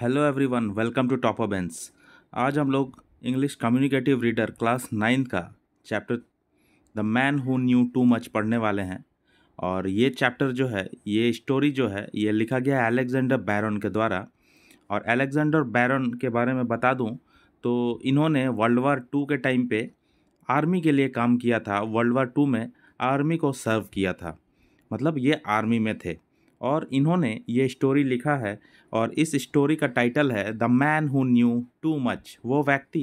Hello everyone welcome to top Bens आज हम लोग English communicative reader class ninth का chapter the man who knew too much पढ़ने वाले हैं और ये चैप्टर जो है ये स्टोरी जो है ये लिखा गया है अलेक्जेंडर बैरन के द्वारा और अलेक्जेंडर बैरन के बारे में बता दूं तो इन्होंने वर्ल्ड वार टू के टाइम पर आर्मी के लिए काम किया था वर्ल्ड वार टू में आर्मी को सर्व किया था मतलब ये आर्मी में थे और इन्होंने ये स्टोरी लिखा है और इस स्टोरी का टाइटल है the man who knew too much वो व्यक्ति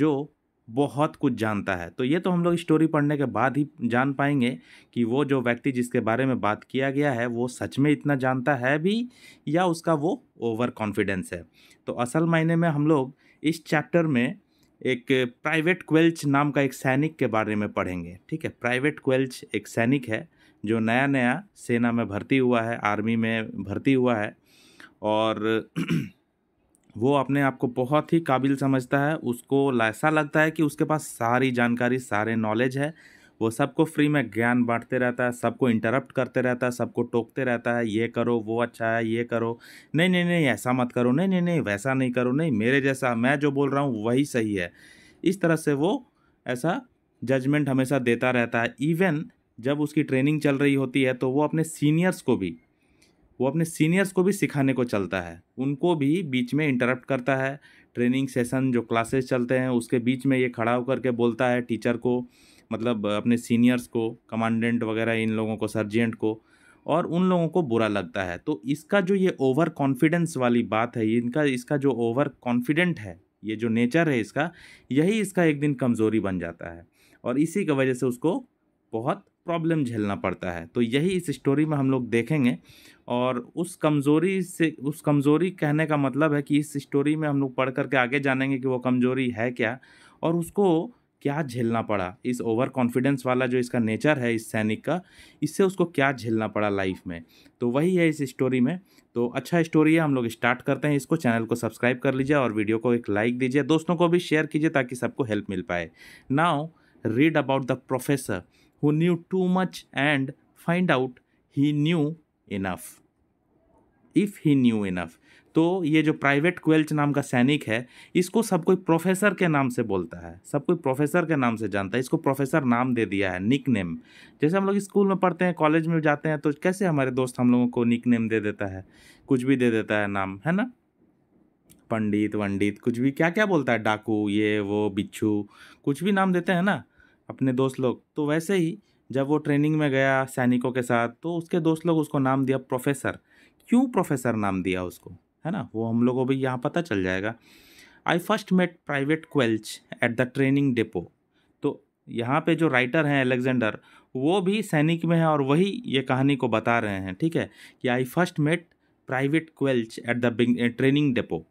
जो बहुत कुछ जानता है तो ये तो हम लोग स्टोरी पढ़ने के बाद ही जान पाएंगे कि वो जो व्यक्ति जिसके बारे में बात किया गया है वो सच में इतना जानता है भी या उसका वो ओवर कॉन्फिडेंस है तो असल मायने में हम लोग इस चैप्टर में एक प्राइवेट क्वेल्च नाम का एक सैनिक के बारे में पढ़ेंगे ठीक है प्राइवेट क्वेल्च एक सैनिक है जो नया नया सेना में भर्ती हुआ है आर्मी में भर्ती हुआ है और वो अपने आप को बहुत ही काबिल समझता है उसको ऐसा लगता है कि उसके पास सारी जानकारी सारे नॉलेज है वो सबको फ्री में ज्ञान बांटते रहता है सबको इंटरप्ट करते रहता है सबको टोकते रहता है ये करो वो अच्छा है ये करो नहीं नहीं नहीं ऐसा मत करो नहीं नहीं नहीं वैसा नहीं करो नहीं मेरे जैसा मैं जो बोल रहा हूँ वही सही है इस तरह से वो ऐसा जजमेंट हमेशा देता रहता है इवन जब उसकी ट्रेनिंग चल रही होती है तो वो अपने सीनियर्स को भी वो अपने सीनियर्स को भी सिखाने को चलता है उनको भी बीच में इंटरप्ट करता है ट्रेनिंग सेशन जो क्लासेस चलते हैं उसके बीच में ये खड़ा होकर के बोलता है टीचर को मतलब अपने सीनियर्स को कमांडेंट वगैरह इन लोगों को सर्जेंट को और उन लोगों को बुरा लगता है तो इसका जो ये ओवर कॉन्फिडेंस वाली बात है इनका इसका जो ओवर कॉन्फिडेंट है ये जो नेचर है इसका यही इसका एक दिन कमज़ोरी बन जाता है और इसी की वजह से उसको बहुत प्रॉब्लम झेलना पड़ता है तो यही इस स्टोरी में हम लोग देखेंगे और उस कमज़ोरी से उस कमज़ोरी कहने का मतलब है कि इस स्टोरी में हम लोग पढ़ करके आगे जानेंगे कि वो कमज़ोरी है क्या और उसको क्या झेलना पड़ा इस ओवर कॉन्फिडेंस वाला जो इसका नेचर है इस सैनिक का इससे उसको क्या झेलना पड़ा लाइफ में तो वही है इस स्टोरी में तो अच्छा स्टोरी है हम लोग स्टार्ट करते हैं इसको चैनल को सब्सक्राइब कर लीजिए और वीडियो को एक लाइक दीजिए दोस्तों को भी शेयर कीजिए ताकि सबको हेल्प मिल पाए now read about the professor who knew too much and find out he knew enough. If he knew enough तो ये जो प्राइवेट क्वेल्च नाम का सैनिक है इसको सब कोई प्रोफेसर के नाम से बोलता है सब कोई प्रोफेसर के नाम से जानता है इसको प्रोफेसर नाम दे दिया है निक नेम जैसे हम लोग स्कूल में पढ़ते हैं कॉलेज में जाते हैं तो कैसे हमारे दोस्त हम लोगों को निक नेम दे देता है कुछ भी दे देता है नाम है ना पंडित वंडित कुछ भी क्या क्या बोलता है डाकू ये वो बिच्छू कुछ भी नाम देते हैं ना अपने दोस्त लोग तो वैसे ही जब वो ट्रेनिंग में गया सैनिकों के साथ तो उसके दोस्त लोग उसको नाम दिया प्रोफेसर क्यों प्रोफेसर नाम दिया उसको है ना वो हम लोगों को भी यहाँ पता चल जाएगा I first met private Quelch at the training depot तो यहाँ पे जो राइटर हैं एलेक्जेंडर वो भी सैनिक में है और वही ये कहानी को बता रहे हैं ठीक है कि I first met private Quelch at the training depot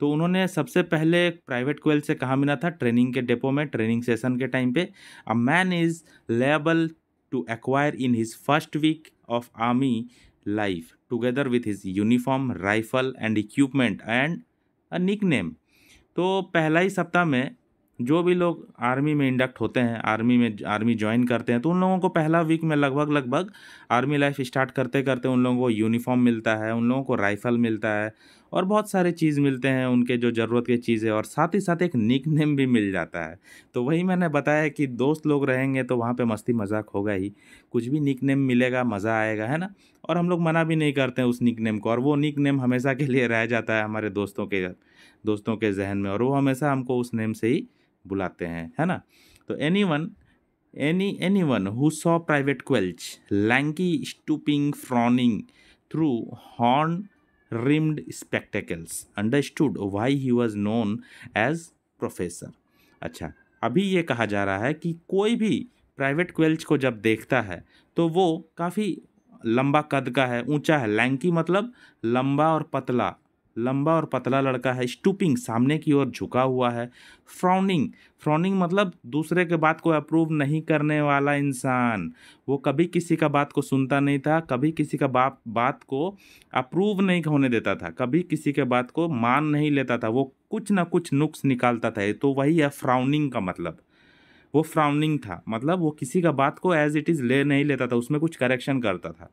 तो उन्होंने सबसे पहले प्राइवेट कोयल से कहा मिला था ट्रेनिंग के डेपो में ट्रेनिंग सेशन के टाइम पे a man is liable to acquire in his first week of army life together with his uniform rifle and equipment and a nickname तो पहला ही सप्ताह में जो भी लोग आर्मी में इंडक्ट होते हैं आर्मी में आर्मी ज्वाइन करते हैं तो उन लोगों को पहला वीक में लगभग लगभग आर्मी लाइफ स्टार्ट करते करते उन लोगों को यूनिफॉर्म मिलता है उन लोगों को राइफ़ल मिलता है और बहुत सारे चीज़ मिलते हैं उनके जो ज़रूरत की चीज़ें और साथ ही साथ एक निक नेम भी मिल जाता है तो वही मैंने बताया कि दोस्त लोग रहेंगे तो वहाँ पर मस्ती मजाक होगा ही कुछ भी निक नेम मिलेगा मज़ा आएगा है ना और हम लोग मना भी नहीं करते हैं उस निक नेम को और वो निक नेम हमेशा के लिए रह जाता है हमारे दोस्तों के दोस्तों के जहन में और वो हमेशा हमको उस नेम से ही बुलाते हैं है ना तो anyone anyone who saw private Quelch lanky stooping frowning through horn rimmed spectacles. Understood why he was known as professor. अच्छा अभी ये कहा जा रहा है कि कोई भी प्राइवेट क्वेल्च को जब देखता है तो वो काफ़ी लंबा कद का है ऊंचा है लैंकी मतलब लंबा और पतला लंबा और पतला लड़का है स्टूपिंग सामने की ओर झुका हुआ है फ्राउनिंग फ्राउनिंग मतलब दूसरे के बात को अप्रूव नहीं करने वाला इंसान वो कभी किसी का बात को सुनता नहीं था कभी किसी का बाप बात को अप्रूव नहीं होने देता था कभी किसी के बात को मान नहीं लेता था वो कुछ ना कुछ नुक्स निकालता था तो वही है फ्राउनिंग का मतलब वो फ्राउनिंग था मतलब वो किसी का बात को एज इट इज़ ले नहीं लेता था उसमें कुछ करेक्शन करता था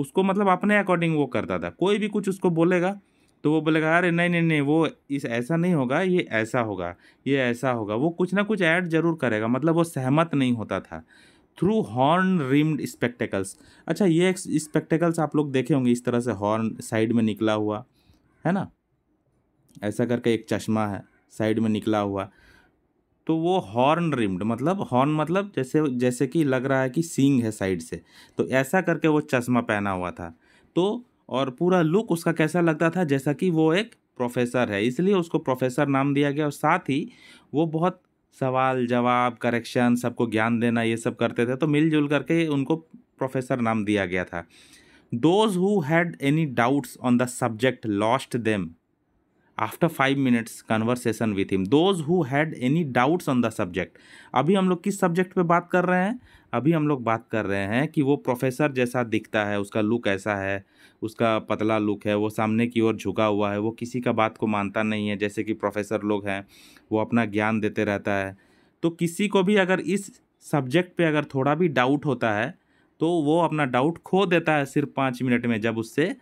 उसको मतलब अपने अकॉर्डिंग वो करता था कोई भी कुछ उसको बोलेगा तो वो बोलेगा अरे नहीं नहीं नहीं वो इस ऐसा नहीं होगा ये ऐसा होगा ये ऐसा होगा वो कुछ ना कुछ ऐड जरूर करेगा मतलब वो सहमत नहीं होता था थ्रू हॉर्न रिम्ड स्पेक्टेकल्स अच्छा ये स्पेक्टेकल्स आप लोग देखे होंगे इस तरह से हॉर्न साइड में निकला हुआ है ना ऐसा करके एक चश्मा है साइड में निकला हुआ तो वो हॉर्न रिम्ड मतलब हॉर्न मतलब जैसे जैसे कि लग रहा है कि सींग है साइड से तो ऐसा करके वो चश्मा पहना हुआ था तो और पूरा लुक उसका कैसा लगता था जैसा कि वो एक प्रोफेसर है इसलिए उसको प्रोफेसर नाम दिया गया और साथ ही वो बहुत सवाल जवाब करेक्शन सबको ज्ञान देना ये सब करते थे तो मिलजुल करके उनको प्रोफेसर नाम दिया गया था those who had any doubts on the subject lost them after five minutes conversation with him those who had any doubts on the subject अभी हम लोग किस सब्जेक्ट पे बात कर रहे हैं अभी हम लोग बात कर रहे हैं कि वो प्रोफेसर जैसा दिखता है उसका लुक ऐसा है उसका पतला लुक है वो सामने की ओर झुका हुआ है वो किसी का बात को मानता नहीं है जैसे कि प्रोफेसर लोग हैं वो अपना ज्ञान देते रहता है तो किसी को भी अगर इस सब्जेक्ट पे अगर थोड़ा भी डाउट होता है तो वो अपना डाउट खो देता है सिर्फ पाँच मिनट में जब उससे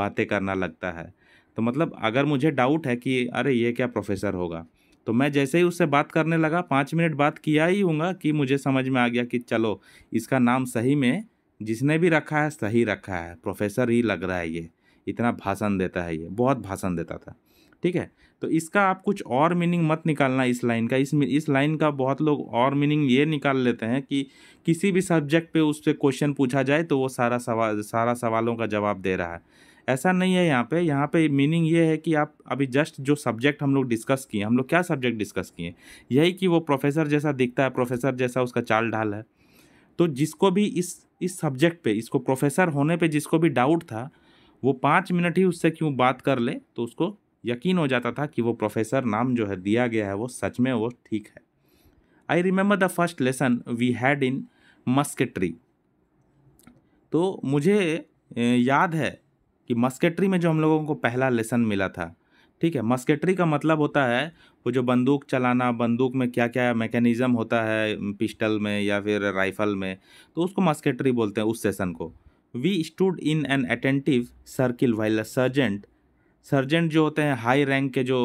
बातें करना लगता है तो मतलब अगर मुझे डाउट है कि अरे ये क्या प्रोफेसर होगा तो मैं जैसे ही उससे बात करने लगा पाँच मिनट बात किया ही हूँगा कि मुझे समझ में आ गया कि चलो इसका नाम सही में जिसने भी रखा है सही रखा है प्रोफेसर ही लग रहा है ये इतना भाषण देता है ये बहुत भाषण देता था ठीक है तो इसका आप कुछ और मीनिंग मत निकालना इस लाइन का इस इस लाइन का बहुत लोग और मीनिंग ये निकाल लेते हैं कि किसी भी सब्जेक्ट पे उससे क्वेश्चन पूछा जाए तो वो सारा सवाल सारा सवालों का जवाब दे रहा है ऐसा नहीं है यहाँ पे यहाँ पे मीनिंग ये है कि आप अभी जस्ट जो सब्जेक्ट हम लोग डिस्कस किए हम लोग क्या सब्जेक्ट डिस्कस किए यही कि वो प्रोफेसर जैसा दिखता है प्रोफेसर जैसा उसका चाल ढाल है तो जिसको भी इस इस सब्जेक्ट पे इसको प्रोफेसर होने पे जिसको भी डाउट था वो पाँच मिनट ही उससे क्यों बात कर ले तो उसको यकीन हो जाता था कि वो प्रोफेसर नाम जो है दिया गया है वो सच में वो ठीक है I remember the first lesson we had in musketry तो मुझे याद है कि मस्केटरी में जो हम लोगों को पहला लेसन मिला था ठीक है मस्केटरी का मतलब होता है वो जो बंदूक चलाना बंदूक में क्या क्या मैकेनिज़्म होता है पिस्टल में या फिर राइफ़ल में तो उसको मस्केटरी बोलते हैं उस सेशन को we stood in an attentive circle while sergeant sergeant जो होते हैं हाई रैंक के जो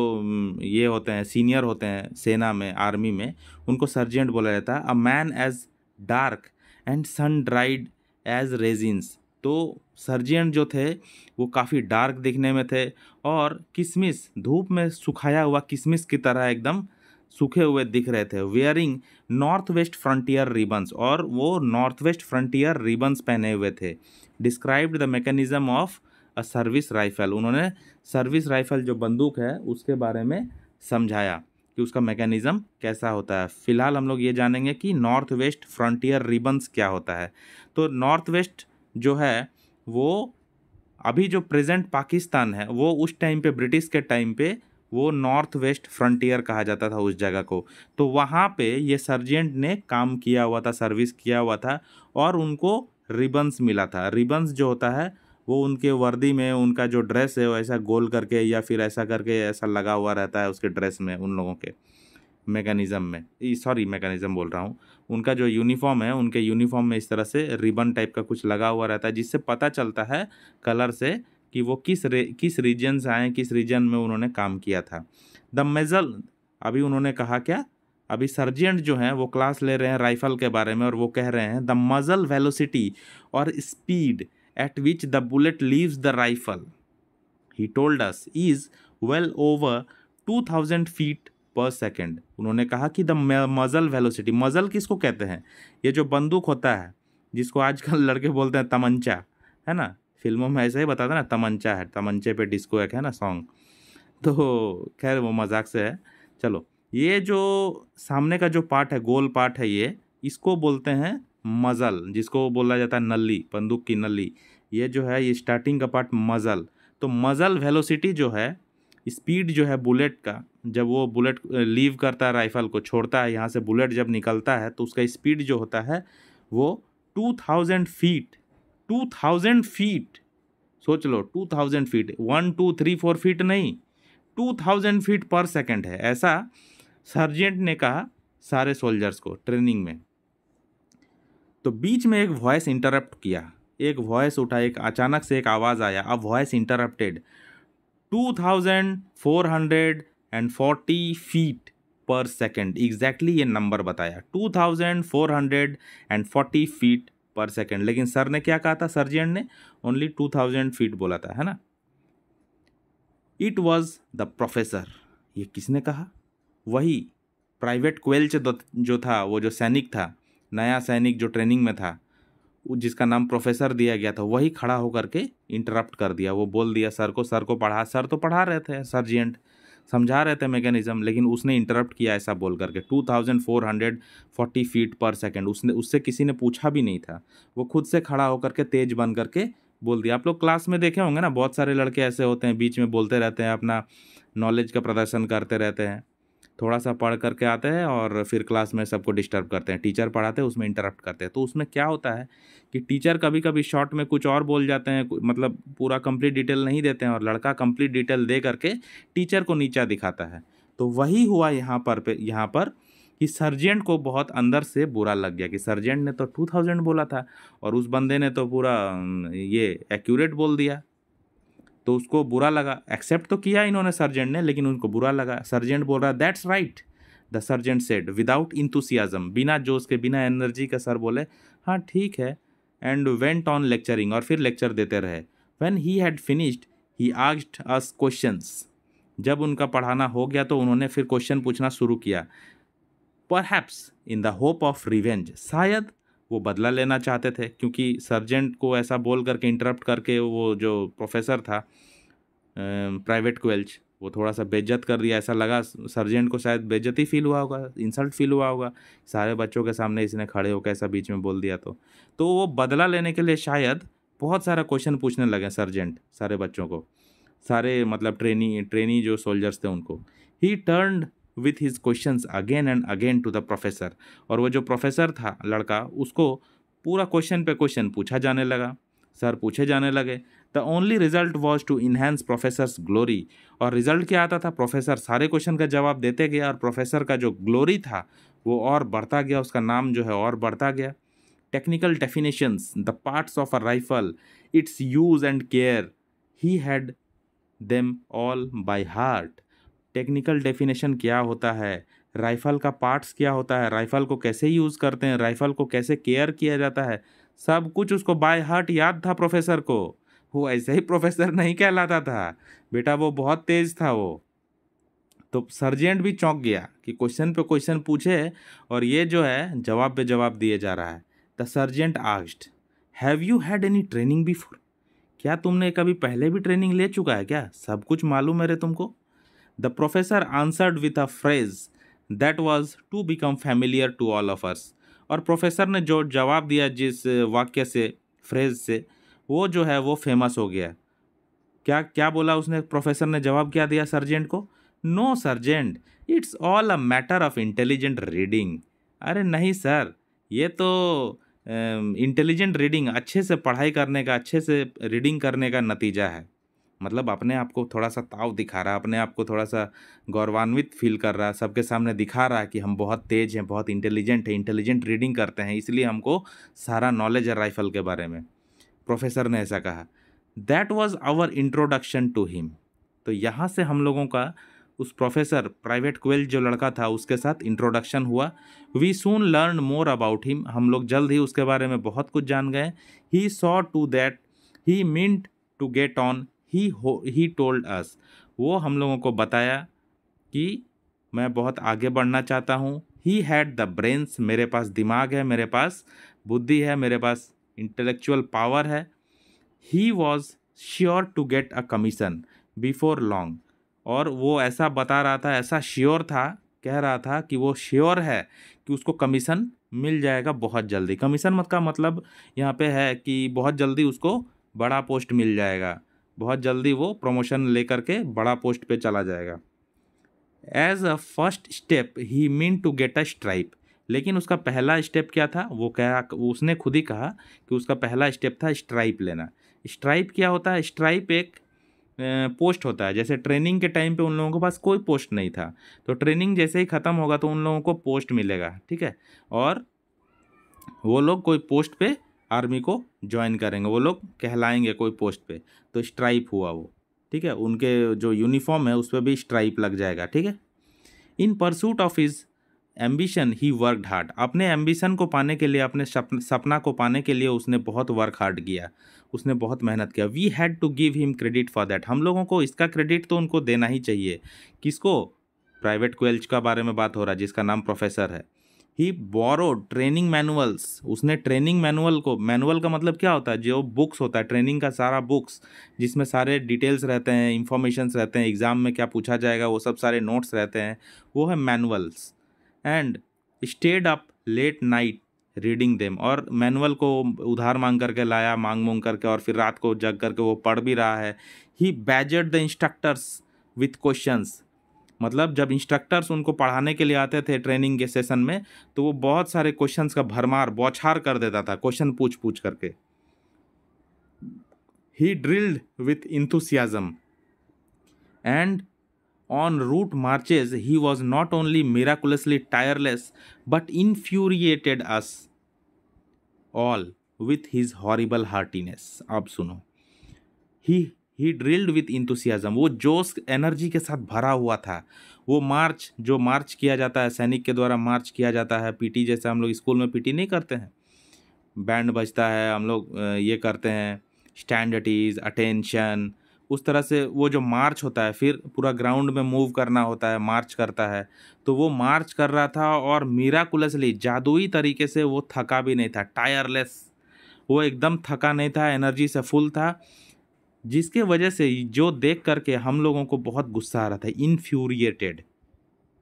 ये होते हैं सीनियर होते हैं सेना में आर्मी में उनको सर्जेंट बोला जाता है a man as dark and sun dried as raisins तो सर्जियन जो थे वो काफ़ी डार्क दिखने में थे और किशमिश धूप में सुखाया हुआ किशमिश की तरह एकदम सूखे हुए दिख रहे थे wearing north west frontier ribbons और वो नॉर्थ वेस्ट फ्रंटियर रिबन्स पहने हुए थे described the mechanism of a service rifle उन्होंने सर्विस राइफल जो बंदूक है उसके बारे में समझाया कि उसका मैकेनिज़म कैसा होता है फिलहाल हम लोग ये जानेंगे कि नॉर्थ वेस्ट फ्रंटियर रिबन्स क्या होता है तो नॉर्थ वेस्ट जो है वो अभी जो प्रेजेंट पाकिस्तान है वो उस टाइम पे ब्रिटिश के टाइम पे वो नॉर्थ वेस्ट फ्रंटियर कहा जाता था उस जगह को तो वहाँ पे ये सर्जेंट ने काम किया हुआ था सर्विस किया हुआ था और उनको रिबन्स मिला था रिबन्स जो होता है वो उनके वर्दी में उनका जो ड्रेस है वो ऐसा गोल करके या फिर ऐसा करके ऐसा लगा हुआ रहता है उसके ड्रेस में उन लोगों के मेकानिज़म में सॉरी मेकानिज़म बोल रहा हूँ उनका जो यूनिफॉर्म है उनके यूनिफॉर्म में इस तरह से रिबन टाइप का कुछ लगा हुआ रहता है जिससे पता चलता है कलर से कि वो किस रे किस रीजन से आए किस रीजन में उन्होंने काम किया था द मेजल अभी उन्होंने कहा क्या अभी सर्जेंट जो हैं वो क्लास ले रहे हैं राइफल के बारे में और वो कह रहे हैं द मजल वेलोसिटी और speed at which the bullet leaves the rifle he told us is well over two thousand feet per second उन्होंने कहा कि द मज़ल वेलोसिटी मज़ल किसको कहते हैं ये जो बंदूक होता है जिसको आजकल लड़के बोलते हैं तमंचा है ना फिल्मों में ऐसा ही बताते ना तमंचा है तमंचे पे डिस्को एक है ना सॉन्ग तो खैर वो मजाक से है चलो ये जो सामने का जो पार्ट है गोल पार्ट है ये इसको बोलते हैं मज़ल जिसको बोला जाता है नली बंदूक की नली ये जो है ये स्टार्टिंग का पार्ट मज़ल तो मज़ल वेलोसिटी जो है स्पीड जो है बुलेट का जब वो बुलेट लीव करता है राइफल को छोड़ता है यहाँ से बुलेट जब निकलता है तो उसका स्पीड जो होता है वो two thousand feet two thousand feet सोच लो two thousand feet one two three four feet नहीं two thousand feet per second है ऐसा सर्जेंट ने कहा सारे सोल्जर्स को ट्रेनिंग में तो बीच में एक वॉइस इंटरप्ट किया एक वॉइस उठा एक अचानक से एक आवाज़ आया अब voice interrupted 2440 feet per second exactly ये नंबर बताया 2440 फीट पर सेकेंड लेकिन सर ने क्या कहा था सर्जेंट ने ओनली 2000 फीट बोला था है ना इट वॉज द प्रोफेसर ये किसने कहा वही प्राइवेट क्वेल्च जो था वो जो सैनिक था नया सैनिक जो ट्रेनिंग में था जिसका नाम प्रोफेसर दिया गया था वही खड़ा होकर के इंटरप्ट कर दिया वो बोल दिया सर को सर को पढ़ा सर तो पढ़ा रहे थे सर्जेंट समझा रहे थे मैकेनिज्म लेकिन उसने इंटरप्ट किया ऐसा बोल करके 2440 फीट पर सेकंड उसने उससे किसी ने पूछा भी नहीं था वो खुद से खड़ा होकर के तेज बन करके बोल दिया आप लोग क्लास में देखे होंगे ना बहुत सारे लड़के ऐसे होते हैं बीच में बोलते रहते हैं अपना नॉलेज का प्रदर्शन करते रहते हैं थोड़ा सा पढ़ करके आते हैं और फिर क्लास में सबको डिस्टर्ब करते हैं टीचर पढ़ाते हैं उसमें इंटरप्ट करते हैं तो उसमें क्या होता है कि टीचर कभी कभी शॉर्ट में कुछ और बोल जाते हैं मतलब पूरा कंप्लीट डिटेल नहीं देते हैं और लड़का कंप्लीट डिटेल दे करके टीचर को नीचा दिखाता है तो वही हुआ यहाँ पर पे यहाँ पर कि सर्जेंट को बहुत अंदर से बुरा लग गया कि सर्जेंट ने तो टू थाउजेंड बोला था और उस बंदे ने तो पूरा ये एक्यूरेट बोल दिया तो उसको बुरा लगा एक्सेप्ट तो किया इन्होंने सर्जेंट ने लेकिन उनको बुरा लगा सर्जेंट बोल रहा that's right the sergeant said without enthusiasm बिना जोश के बिना एनर्जी का सर बोले हाँ ठीक है एंड वेंट ऑन लेक्चरिंग और फिर लेक्चर देते रहे when he had finished he asked us questions जब उनका पढ़ाना हो गया तो उन्होंने फिर क्वेश्चन पूछना शुरू किया पर perhaps in the hope of revenge शायद वो बदला लेना चाहते थे क्योंकि सर्जेंट को ऐसा बोल करके इंटरप्ट करके वो जो प्रोफेसर था प्राइवेट क्वेल्च वो थोड़ा सा बेज्जत कर दिया ऐसा लगा सर्जेंट को शायद बेज्जती फील हुआ होगा इंसल्ट फील हुआ होगा सारे बच्चों के सामने इसने खड़े होकर ऐसा बीच में बोल दिया तो तो वो बदला लेने के लिए शायद बहुत सारा क्वेश्चन पूछने लगे सर्जेंट सारे बच्चों को सारे मतलब ट्रेनी ट्रेनी जो सोल्जर्स थे उनको he turned with his question again and again to the professor और वो जो प्रोफेसर था लड़का उसको पूरा क्वेश्चन पे क्वेश्चन पूछा जाने लगा सर पूछे जाने लगे the only result was to enhance professor glory और रिजल्ट क्या आता था प्रोफेसर सारे क्वेश्चन का जवाब देते गया और प्रोफेसर का जो ग्लोरी था वो और बढ़ता गया उसका नाम जो है और बढ़ता गया technical definitions the parts of a rifle its use and care he had them all by heart technical definition क्या होता है राइफ़ल का पार्ट्स क्या होता है राइफ़ल को कैसे यूज़ करते हैं राइफ़ल को कैसे केयर किया जाता है सब कुछ उसको बाय हार्ट याद था प्रोफेसर को वो ऐसे ही प्रोफेसर नहीं कहलाता था बेटा वो बहुत तेज़ था वो तो सर्जेंट भी चौंक गया कि क्वेश्चन पे क्वेश्चन पूछे और ये जो है जवाब पे जवाब दिए जा रहा है the sergeant asked have you had any training before क्या तुमने कभी पहले भी ट्रेनिंग ले चुका है क्या सब कुछ मालूम है रे तुमको The professor answered with a phrase that was to become familiar to all of us. और प्रोफेसर ने जो जवाब दिया जिस वाक्य से फ्रेज से वो जो है वो फेमस हो गया क्या क्या बोला उसने प्रोफेसर ने जवाब क्या दिया सर्जेंट को no sergeant it's all a matter of intelligent reading अरे नहीं सर ये तो इंटेलिजेंट रीडिंग अच्छे से पढ़ाई करने का अच्छे से रीडिंग करने का नतीजा है मतलब अपने आप को थोड़ा सा ताव दिखा रहा अपने आप को थोड़ा सा गौरवान्वित फील कर रहा सबके सामने दिखा रहा कि हम बहुत तेज हैं बहुत इंटेलिजेंट हैं इंटेलिजेंट रीडिंग करते हैं इसलिए हमको सारा नॉलेज है राइफल के बारे में प्रोफेसर ने ऐसा कहा that was our introduction to him तो यहाँ से हम लोगों का उस प्रोफेसर प्राइवेट क्वेल जो लड़का था उसके साथ इंट्रोडक्शन हुआ we soon learn more about him हम लोग जल्द ही उसके बारे में बहुत कुछ जान गए he saw to that he meant to get on he हो ही टोल्ड अस वो हम लोगों को बताया कि मैं बहुत आगे बढ़ना चाहता हूँ ही हैड द ब्रेन्स मेरे पास दिमाग है मेरे पास बुद्धि है मेरे पास इंटेलेक्चुअल पावर है he was sure to get a commission before long और वो ऐसा बता रहा था ऐसा श्योर था कह रहा था कि वो श्योर है कि उसको कमीशन मिल जाएगा बहुत जल्दी कमीशन मत का मतलब यहाँ पे है कि बहुत जल्दी उसको बड़ा पोस्ट मिल जाएगा बहुत जल्दी वो प्रमोशन लेकर के बड़ा पोस्ट पे चला जाएगा as a first step he meant to get a stripe लेकिन उसका पहला स्टेप क्या था वो क्या उसने खुद ही कहा कि उसका पहला स्टेप था स्ट्राइप लेना स्ट्राइप क्या होता है स्ट्राइप एक पोस्ट होता है जैसे ट्रेनिंग के टाइम पे उन लोगों के पास कोई पोस्ट नहीं था तो ट्रेनिंग जैसे ही ख़त्म होगा तो उन लोगों को पोस्ट मिलेगा ठीक है और वो लोग कोई पोस्ट पे आर्मी को ज्वाइन करेंगे वो लोग कहलाएंगे कोई पोस्ट पे तो स्ट्राइप हुआ वो ठीक है उनके जो यूनिफॉर्म है उस पर भी स्ट्राइप लग जाएगा ठीक है in pursuit of his ambition he worked hard अपने एम्बिशन को पाने के लिए अपने सपना को पाने के लिए उसने बहुत वर्क हार्ड किया उसने बहुत मेहनत किया we had to give him credit for that हम लोगों को इसका क्रेडिट तो उनको देना ही चाहिए किसको प्राइवेट क्वेल्च का बारे में बात हो रहा है जिसका नाम प्रोफेसर है ही बोरो ट्रेनिंग मैनुअल्स उसने ट्रेनिंग मैनुअल को मैनुअल का मतलब क्या होता है जो बुक्स होता है ट्रेनिंग का सारा बुक्स जिसमें सारे डिटेल्स रहते हैं इंफॉर्मेशंस रहते हैं एग्ज़ाम में क्या पूछा जाएगा वो सब सारे नोट्स रहते हैं वो है manuals and stayed up late night reading them और मैनुअल को उधार मांग करके लाया मांग मूंग करके और फिर रात को जग करके वो पढ़ भी रहा है he badgered the instructors with questions मतलब जब इंस्ट्रक्टर्स उनको पढ़ाने के लिए आते थे ट्रेनिंग के सेशन में तो वो बहुत सारे क्वेश्चंस का भरमार बौछार कर देता था क्वेश्चन पूछ पूछ करके he drilled with enthusiasm and on route marches he was not only miraculously tireless but infuriated us all with his horrible heartiness आप सुनो he he drilled with enthusiasm वो जोश एनर्जी के साथ भरा हुआ था वो मार्च जो मार्च किया जाता है सैनिक के द्वारा मार्च किया जाता है पीटी जैसे हम लोग स्कूल में पीटी नहीं करते हैं बैंड बजता है हम लोग ये करते हैं स्टैंडीज अटेंशन उस तरह से वो जो मार्च होता है फिर पूरा ग्राउंड में मूव करना होता है मार्च करता है तो वो मार्च कर रहा था और मीराकुलसली जादुई तरीके से वो थका भी नहीं था टायरलेस वो एकदम थका नहीं था एनर्जी से फुल था जिसके वजह से जो देख करके हम लोगों को बहुत गुस्सा आ रहा था इनफ्यूरिएटेड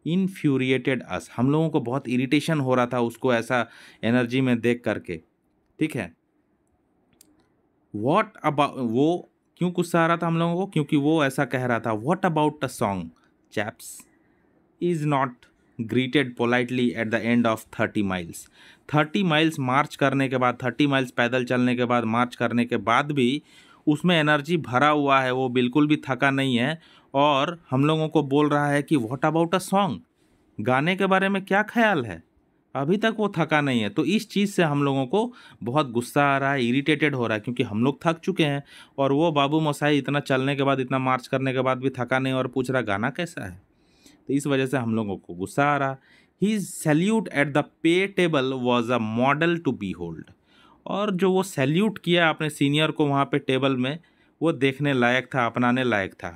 इनफ्यूरिएटेड अस हम लोगों को बहुत इरिटेशन हो रहा था उसको ऐसा एनर्जी में देख करके ठीक है वॉट अबाउट वो क्यों गुस्सा आ रहा था हम लोगों को क्योंकि वो ऐसा कह रहा था what about a song chaps is not greeted politely at the end of thirty miles thirty miles march करने के बाद थर्टी माइल्स पैदल चलने के बाद मार्च करने के बाद भी उसमें एनर्जी भरा हुआ है वो बिल्कुल भी थका नहीं है और हम लोगों को बोल रहा है कि वॉट अबाउट अ सॉन्ग गाने के बारे में क्या ख्याल है अभी तक वो थका नहीं है तो इस चीज़ से हम लोगों को बहुत गुस्सा आ रहा है इरिटेटेड हो रहा है क्योंकि हम लोग थक चुके हैं और वो बाबू मसाई इतना चलने के बाद इतना मार्च करने के बाद भी थका नहीं और पूछ रहा गाना कैसा है तो इस वजह से हम लोगों को गुस्सा आ रहा he salute at the pay table was a model to be hold और जो वो सैल्यूट किया अपने सीनियर को वहाँ पे टेबल में वो देखने लायक था अपनाने लायक था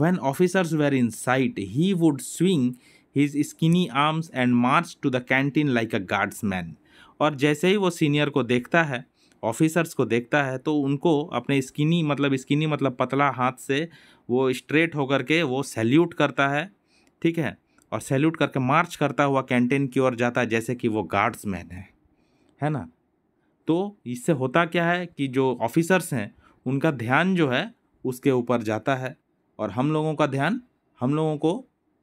when officers were in sight he would swing his skinny arms and march to the canteen like a man और जैसे ही वो सीनियर को देखता है ऑफिसर्स को देखता है तो उनको अपने स्किनी मतलब स्किनी मतलब पतला हाथ से वो स्ट्रेट होकर के वो सैल्यूट करता है ठीक है और सैल्यूट करके मार्च करता हुआ कैंटीन की ओर जाता है जैसे कि वो गार्ड्स मैन है है ना तो इससे होता क्या है कि जो ऑफिसर्स हैं उनका ध्यान जो है उसके ऊपर जाता है और हम लोगों का ध्यान हम लोगों को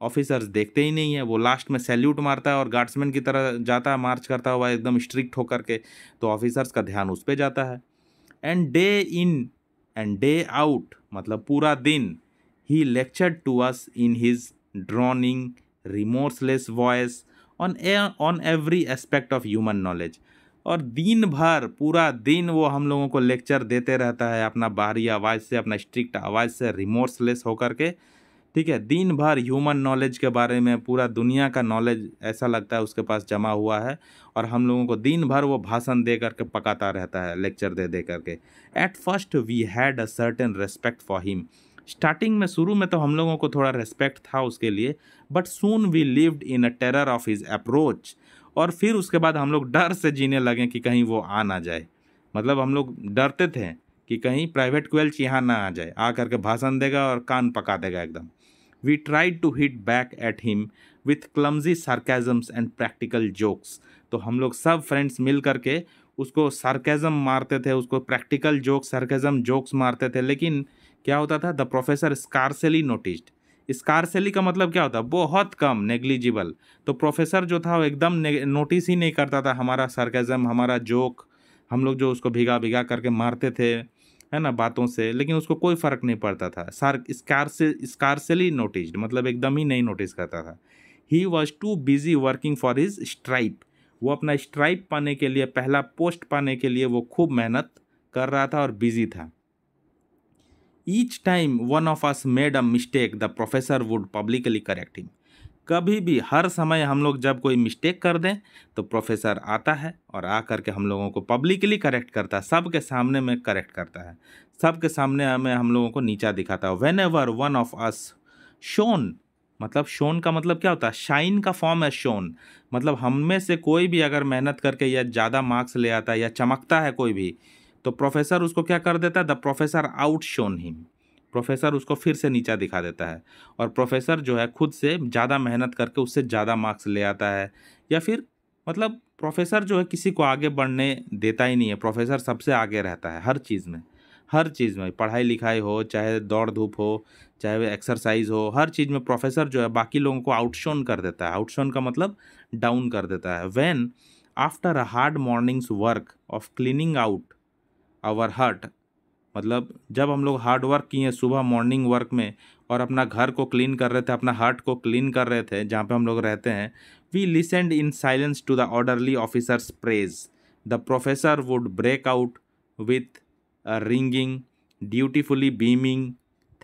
ऑफिसर्स देखते ही नहीं है वो लास्ट में सैल्यूट मारता है और गार्ड्समैन की तरह जाता है मार्च करता हुआ एकदम स्ट्रिक्ट होकर के तो ऑफिसर्स का ध्यान उस पर जाता है and day in and day out मतलब पूरा दिन he lecture to us in his droning remorseless voice on on every aspect of human knowledge और दिन भर पूरा दिन वो हम लोगों को लेक्चर देते रहता है अपना बाहरी आवाज़ से अपना स्ट्रिक्ट आवाज़ से रिमोर्सलेस होकर के ठीक है दिन भर ह्यूमन नॉलेज के बारे में पूरा दुनिया का नॉलेज ऐसा लगता है उसके पास जमा हुआ है और हम लोगों को दिन भर वो भाषण दे करके पकाता रहता है लेक्चर दे दे करके at first we had a certain respect for him starting में शुरू में तो हम लोगों को थोड़ा रेस्पेक्ट था उसके लिए but soon we lived in a terror of his approach और फिर उसके बाद हम लोग डर से जीने लगें कि कहीं वो आ ना जाए मतलब हम लोग डरते थे कि कहीं प्राइवेट क्वेल्च यहाँ ना आ जाए आ करके भाषण देगा और कान पका देगा एकदम we try to hit back at him with clumsy sarcasms and practical jokes तो हम लोग सब फ्रेंड्स मिल करके उसको सार्केज़म मारते थे उसको प्रैक्टिकल जोक्स सार्केज़म जोक्स मारते थे लेकिन क्या होता था the professor scarcely noticed scarcely का मतलब क्या होता है बहुत कम नेग्लिजिबल तो प्रोफेसर जो था वो एकदम नोटिस ही नहीं करता था हमारा सरकेजम हमारा जोक हम लोग जो उसको भिगा भिगा करके मारते थे है ना बातों से लेकिन उसको कोई फ़र्क नहीं पड़ता था सार स्कारसे स्कारसेली नोटिस मतलब एकदम ही नहीं नोटिस करता था he was too busy working for his stripe वो अपना स्ट्राइप पाने के लिए पहला पोस्ट पाने के लिए वो खूब मेहनत कर रहा था और बिजी था each time one of us made a mistake the professor would publicly correct him कभी भी हर समय हम लोग जब कोई मिस्टेक कर दें तो प्रोफेसर आता है और आ करके हम लोगों को पब्लिकली करेक्ट करता है सबके सामने में करेक्ट करता है सबके सामने हमें हम लोगों को नीचा दिखाता है whenever one of us shone मतलब शोन का मतलब क्या होता है शाइन का फॉर्म है शोन मतलब हम में से कोई भी अगर मेहनत करके या ज़्यादा मार्क्स ले आता है या चमकता है कोई भी तो प्रोफेसर उसको क्या कर देता है the professor outshone him professor उसको फिर से नीचा दिखा देता है और प्रोफेसर जो है खुद से ज़्यादा मेहनत करके उससे ज़्यादा मार्क्स ले आता है या फिर मतलब प्रोफेसर जो है किसी को आगे बढ़ने देता ही नहीं है प्रोफेसर सबसे आगे रहता है हर चीज़ में हर चीज़ में पढ़ाई लिखाई हो चाहे दौड़ धूप हो चाहे एक्सरसाइज हो हर चीज़ में प्रोफेसर जो है बाकी लोगों को आउटशोन कर देता है आउटशोन का मतलब डाउन कर देता है when after a hard morning's work of cleaning out our hut मतलब जब हम लोग हार्ड वर्क किए सुबह मॉर्निंग वर्क में और अपना घर को क्लीन कर रहे थे अपना हार्ट को क्लीन कर रहे थे जहाँ पे हम लोग रहते हैं we listened in silence to the orderly officer's praise the professor would break out with ringing dutifully beaming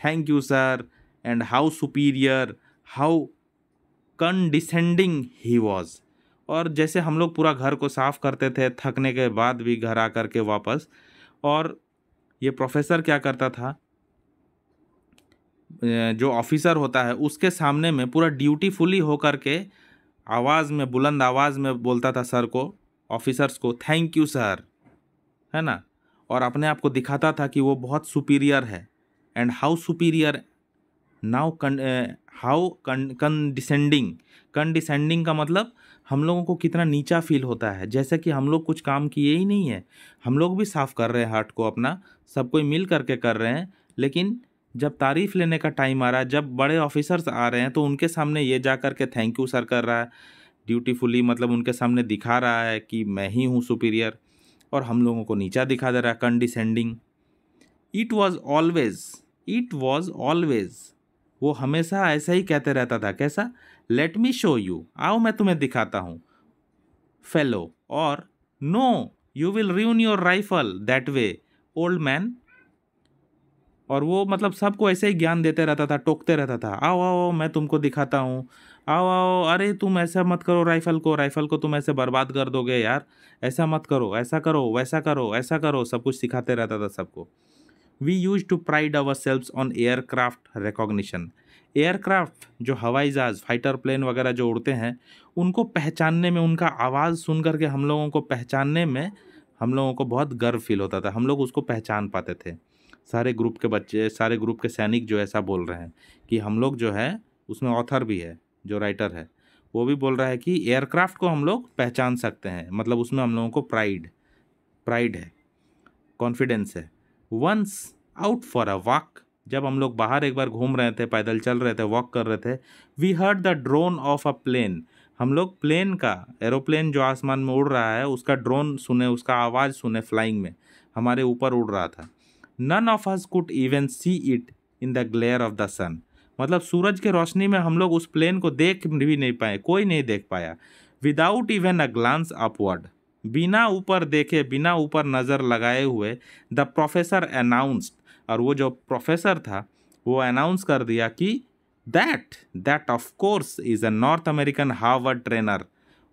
thank you sir and how superior how condescending he was और जैसे हम लोग पूरा घर को साफ़ करते थे थकने के बाद भी घर आकर के वापस और ये प्रोफेसर क्या करता था जो ऑफिसर होता है उसके सामने में पूरा ड्यूटीफुली कर के आवाज़ में बुलंद आवाज़ में बोलता था सर को ऑफिसर्स को थैंक यू सर है ना और अपने आप को दिखाता था कि वो बहुत सुपीरियर है and how superior now how condescending condescending का मतलब हम लोगों को कितना नीचा फील होता है जैसे कि हम लोग कुछ काम किए ही नहीं है हम लोग भी साफ़ कर रहे हैं हार्ट को अपना सब कोई मिल करके कर रहे हैं लेकिन जब तारीफ़ लेने का टाइम आ रहा है जब बड़े ऑफिसर्स आ रहे हैं तो उनके सामने ये जा कर के थैंक यू सर कर रहा है ड्यूटीफुली मतलब उनके सामने दिखा रहा है कि मैं ही हूँ सुपीरियर और हम लोगों को नीचा दिखा दे रहा है condescending it was always it was always वो हमेशा ऐसा ही कहते रहता था कैसा लेट मी शो यू आओ मैं तुम्हें दिखाता हूँ फेलो और no you will ruin your rifle that way old man और वो मतलब सबको ऐसे ही ज्ञान देते रहता था टोकते रहता था आओ आओ मैं तुमको दिखाता हूँ आओ आओ अरे तुम ऐसा मत करो राइफल को राइफल को तुम ऐसे बर्बाद कर दोगे यार ऐसा मत करो ऐसा करो वैसा करो ऐसा करो सब कुछ सिखाते रहता था सबको we used to pride ourselves on aircraft recognition aircraft जो हवाई जहाज़ फाइटर प्लेन वगैरह जो उड़ते हैं उनको पहचानने में उनका आवाज़ सुन करके हम लोगों को पहचानने में हम लोगों को बहुत गर्व फील होता था हम लोग उसको पहचान पाते थे सारे ग्रुप के बच्चे सारे ग्रुप के सैनिक जो ऐसा बोल रहे हैं कि हम लोग जो है उसमें ऑथर भी है जो राइटर है वो भी बोल रहा है कि एयरक्राफ्ट को हम लोग पहचान सकते हैं मतलब उसमें हम लोगों को प्राइड प्राइड है कॉन्फिडेंस है once out for a walk जब हम लोग बाहर एक बार घूम रहे थे पैदल चल रहे थे वॉक कर रहे थे we heard the drone of a plane हम लोग प्लेन का एरोप्लेन जो आसमान में उड़ रहा है उसका ड्रोन सुने उसका आवाज़ सुने फ्लाइंग में हमारे ऊपर उड़ रहा था none of us could even see it in the glare of the sun मतलब सूरज के रोशनी में हम लोग उस प्लेन को देख भी नहीं पाए कोई नहीं देख पाया without even a glance upward बिना ऊपर देखे बिना ऊपर नज़र लगाए हुए द प्रोफेसर अनाउंस्ड और वो जो प्रोफेसर था वो अनाउंस कर दिया कि that that of course is a North American Harvard trainer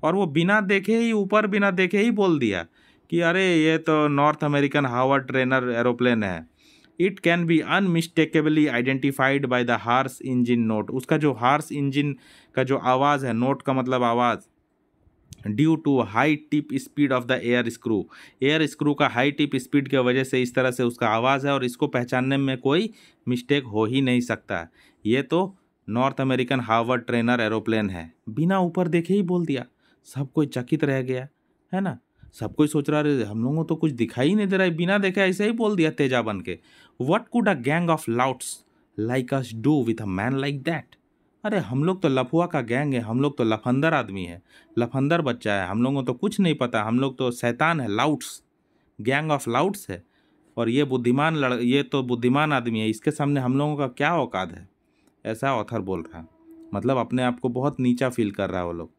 और वो बिना देखे ही ऊपर बिना देखे ही बोल दिया कि अरे ये तो North American Harvard trainer aeroplane है it can be unmistakably identified by the harsh engine note उसका जो हार्स इंजिन का जो आवाज़ है नोट का मतलब आवाज़ due to high tip speed of the air screw air screw का हाई टिप स्पीड की वजह से इस तरह से उसका आवाज़ है और इसको पहचानने में कोई मिस्टेक हो ही नहीं सकता ये तो North American Harvard trainer aeroplane है बिना ऊपर देखे ही बोल दिया सब कोई चकित रह गया है ना सब कोई सोच रहा है हम लोगों को तो कुछ दिखाई नहीं दे रहा है बिना देखे ऐसे ही बोल दिया तेजा बन के what could a gang of louts like us do with a man like that अरे हम लोग तो लफुआ का गैंग है हम लोग तो लफंदर आदमी है लफंदर बच्चा है हम लोगों को तो कुछ नहीं पता हम लोग तो शैतान है लाउट्स गैंग ऑफ लाउट्स है और ये बुद्धिमान लड़ ये तो बुद्धिमान आदमी है इसके सामने हम लोगों का क्या औकात है ऐसा ऑथर बोल रहा है मतलब अपने आप को बहुत नीचा फील कर रहा है वो लोग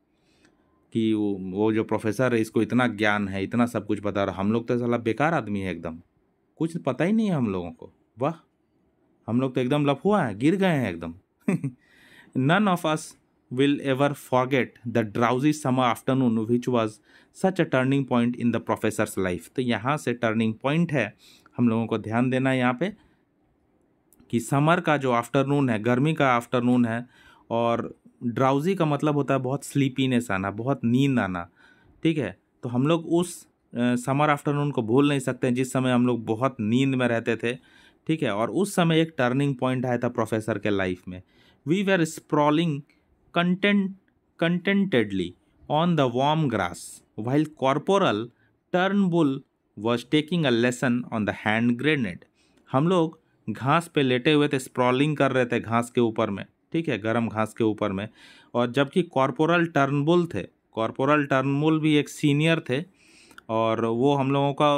कि वो वो जो प्रोफेसर है इसको इतना ज्ञान है इतना सब कुछ बता रहा हम लोग तो साला बेकार आदमी है एकदम कुछ पता ही नहीं है हम लोगों को वाह हम लोग तो एकदम लफुआ हैं है गिर गए हैं एकदम None of us will ever forget the drowsy summer afternoon which was such a turning point in the professor's life. तो यहाँ से turning point है हम लोगों को ध्यान देना है यहाँ पे कि समर का जो आफ्टरनून है गर्मी का आफ्टरनून है और ड्राउजी का मतलब होता है बहुत स्लीपीनेस आना बहुत नींद आना ठीक है तो हम लोग उस समर आफ्टरनून को भूल नहीं सकते जिस समय हम लोग बहुत नींद में रहते थे ठीक है और उस समय एक टर्निंग पॉइंट आया था प्रोफेसर के लाइफ में We were sprawling content contentedly on the warm grass while Corporal Turnbull was taking a lesson on the hand grenade हम लोग घास पे लेटे हुए थे स्प्रॉलिंग कर रहे थे घास के ऊपर में ठीक है गर्म घास के ऊपर में और जबकि कॉरपोरल टर्नबुल थे कॉरपोरल टर्नबुल भी एक सीनियर थे और वो हम लोगों का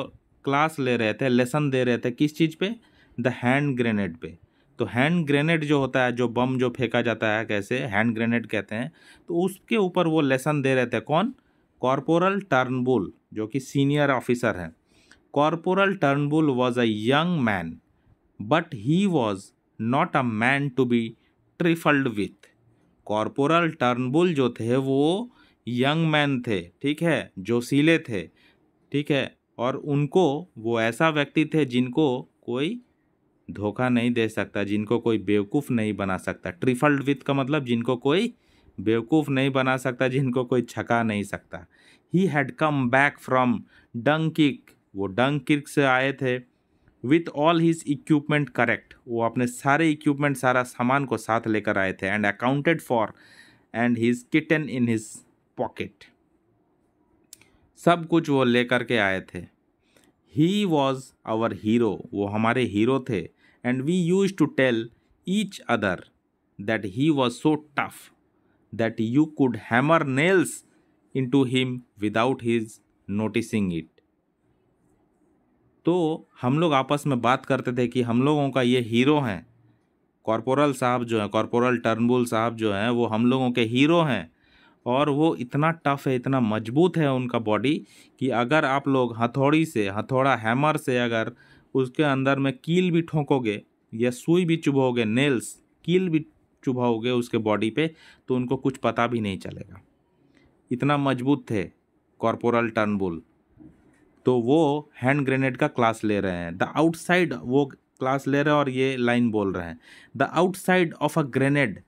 क्लास ले रहे थे लेसन दे रहे थे किस चीज़ पे द हैंड ग्रेनेड पे तो हैंड ग्रेनेड जो होता है जो बम जो फेंका जाता है कैसे हैंड ग्रेनेड कहते हैं तो उसके ऊपर वो लेसन दे रहे थे कौन कॉरपोरल टर्नबुल जो कि सीनियर ऑफिसर हैं Corporal Turnbull was a young man but he was not a man to be trifled with Corporal Turnbull जो थे वो यंग मैन थे ठीक है जोशीले थे ठीक है और उनको वो ऐसा व्यक्ति थे जिनको कोई धोखा नहीं दे सकता जिनको कोई बेवकूफ़ नहीं बना सकता ट्रिफल्ड विथ का मतलब जिनको कोई बेवकूफ़ नहीं बना सकता जिनको कोई छका नहीं सकता he had come back from Dunkirk वो डंग किक से आए थे with all his equipment correct वो अपने सारे इक्विपमेंट सारा सामान को साथ लेकर आए थे and accounted for and his kitten in his pocket सब कुछ वो लेकर के आए थे ही वॉज आवर हीरो वो हमारे हीरो थे and we used to tell each other that he was so tough that you could hammer nails into him without his noticing it. तो हम लोग आपस में बात करते थे कि हम लोगों का ये हीरो हैं कॉरपोरल साहब जो हैं कॉरपोरल टर्नबुल साहब जो हैं वो हम लोगों के हीरो हैं और वो इतना टफ़ है इतना मजबूत है उनका बॉडी कि अगर आप लोग हथौड़ी से हथौड़ा हैमर से अगर उसके अंदर में कील भी ठोंकोगे या सुई भी चुभाओगे नेल्स कील भी चुभाओगे उसके बॉडी पे तो उनको कुछ पता भी नहीं चलेगा इतना मजबूत थे कॉरपोरल टर्नबुल तो वो हैंड ग्रेनेड का क्लास ले रहे हैं द आउटसाइड वो क्लास ले रहे हैं और ये लाइन बोल रहे हैं the outside of a grenade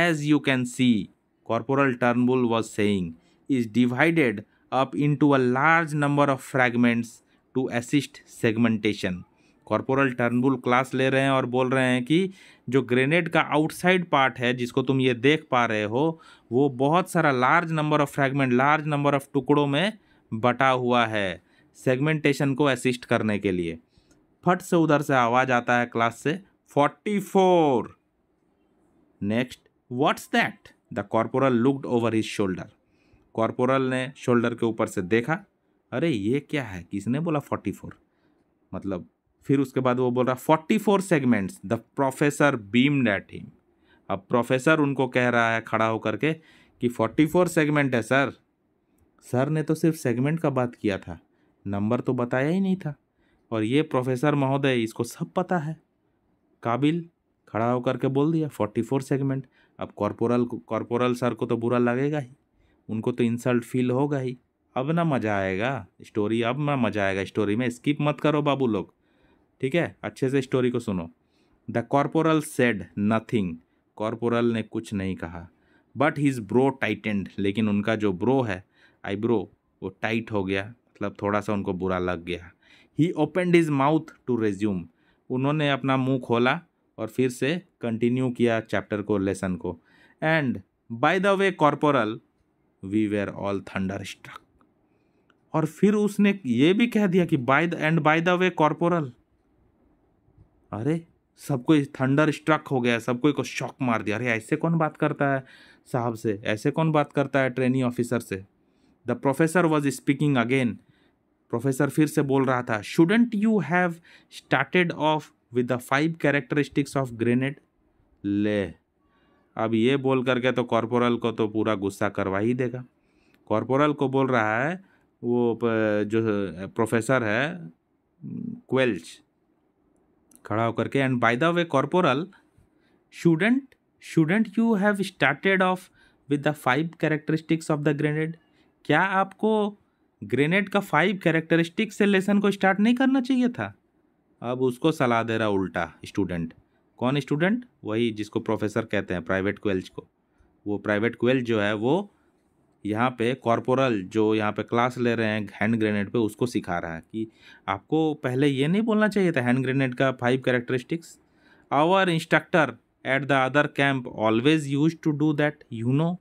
as you can see Corporal Turnbull was saying is divided up into a large number of fragments to assist segmentation Corporal Turnbull class ले रहे हैं और बोल रहे हैं कि जो ग्रेनेड का आउटसाइड पार्ट है जिसको तुम ये देख पा रहे हो वो बहुत सारा large number of fragment large number of टुकड़ों में बटा हुआ है सेगमेंटेशन को असिस्ट करने के लिए फट से उधर से आवाज़ आता है क्लास से forty four next what's that the corporal looked over his shoulder corporal ने शोल्डर के ऊपर से देखा अरे ये क्या है किसने बोला फोर्टी फोर मतलब फिर उसके बाद वो बोल रहा forty four segments the professor beamed at him अब प्रोफेसर उनको कह रहा है खड़ा होकर के कि फोर्टी फोर सेगमेंट है सर सर ने तो सिर्फ सेगमेंट का बात किया था नंबर तो बताया ही नहीं था और ये प्रोफेसर महोदय इसको सब पता है काबिल खड़ा होकर के बोल दिया फोर्टी फोर सेगमेंट अब कॉरपोरल कॉरपोरल सर को तो बुरा लगेगा ही उनको तो इंसल्ट फील होगा ही अब ना मज़ा आएगा स्टोरी अब ना मज़ा आएगा स्टोरी में स्किप मत करो बाबू लोग ठीक है अच्छे से स्टोरी को सुनो the corporal said nothing corporal ने कुछ नहीं कहा बट हिज ब्रो टाइटेंड लेकिन उनका जो ब्रो है आई ब्रो वो टाइट हो गया मतलब थोड़ा सा उनको बुरा लग गया he opened his mouth to resume उन्होंने अपना मुंह खोला और फिर से कंटिन्यू किया चैप्टर को लेसन को and by the way corporal we were all thunderstruck और फिर उसने ये भी कह दिया कि by the end by the way corporal अरे सबको थंडर स्ट्रक हो गया सबको एक को शॉक मार दिया अरे ऐसे कौन बात करता है साहब से ऐसे कौन बात करता है ट्रेनिंग ऑफिसर से the professor was speaking again professor फिर से बोल रहा था shouldn't you have started off with the five characteristics of grenade ले अब ये बोल करके तो कॉरपोरल को तो पूरा गुस्सा करवा ही देगा कॉरपोरल को बोल रहा है वो जो प्रोफेसर है क्वेल्च खड़ा होकर के and by the way corporal shouldn't shouldn't you have started off with the five characteristics of the grenade क्या आपको ग्रेनेड का फाइव कैरेक्टरिस्टिक्स से लेसन को स्टार्ट नहीं करना चाहिए था अब उसको सलाह दे रहा उल्टा स्टूडेंट कौन स्टूडेंट वही जिसको प्रोफेसर कहते हैं प्राइवेट क्वेल्च को वो प्राइवेट क्वेल्च जो है वो यहाँ पे कॉरपोरल जो यहाँ पे क्लास ले रहे हैं हैंड ग्रेनेड पे उसको सिखा रहा है कि आपको पहले ये नहीं बोलना चाहिए था हैंड ग्रेनेड का five characteristics our instructor at the other camp always used to do that you know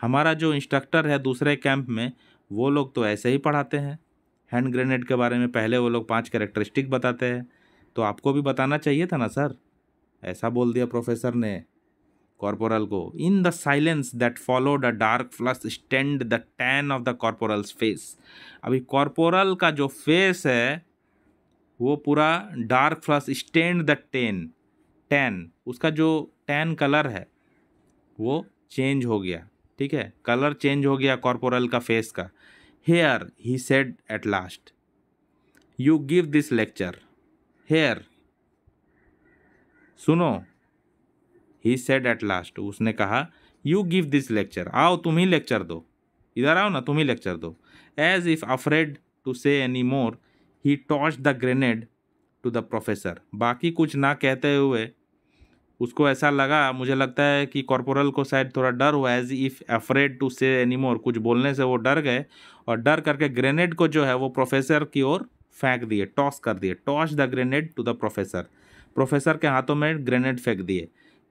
हमारा जो इंस्ट्रक्टर है दूसरे कैंप में वो लोग तो ऐसे ही पढ़ाते हैं हैंड ग्रेनेड के बारे में पहले वो लोग पाँच कैरेक्टरिस्टिक बताते हैं तो आपको भी बताना चाहिए था ना सर ऐसा बोल दिया प्रोफेसर ने कॉर्पोरल को in the silence that follow the dark flush stained the tan of the corporal's face अभी कॉर्पोरल का जो फेस है वो पूरा dark flush stained the ten tan उसका जो टैन कलर है वो चेंज हो गया ठीक है कलर चेंज हो गया कॉर्पोरल का फेस का here he said at last you give this lecture here सुनो ही सेड एट लास्ट उसने कहा यू गिव दिस लेक्चर आओ तुम ही लेक्चर दो इधर आओ ना तुम ही लेक्चर दो as if afraid to say any more he tossed the grenade to the professor बाकी कुछ ना कहते हुए उसको ऐसा लगा मुझे लगता है कि कॉरपोरल को शायद थोड़ा डर हुआ as if afraid to say any more कुछ बोलने से वो डर गए और डर करके ग्रेनेड को जो है वो प्रोफेसर की ओर फेंक दिए टॉस कर दिए toss the grenade to the professor professor के हाथों में ग्रेनेड फेंक दिए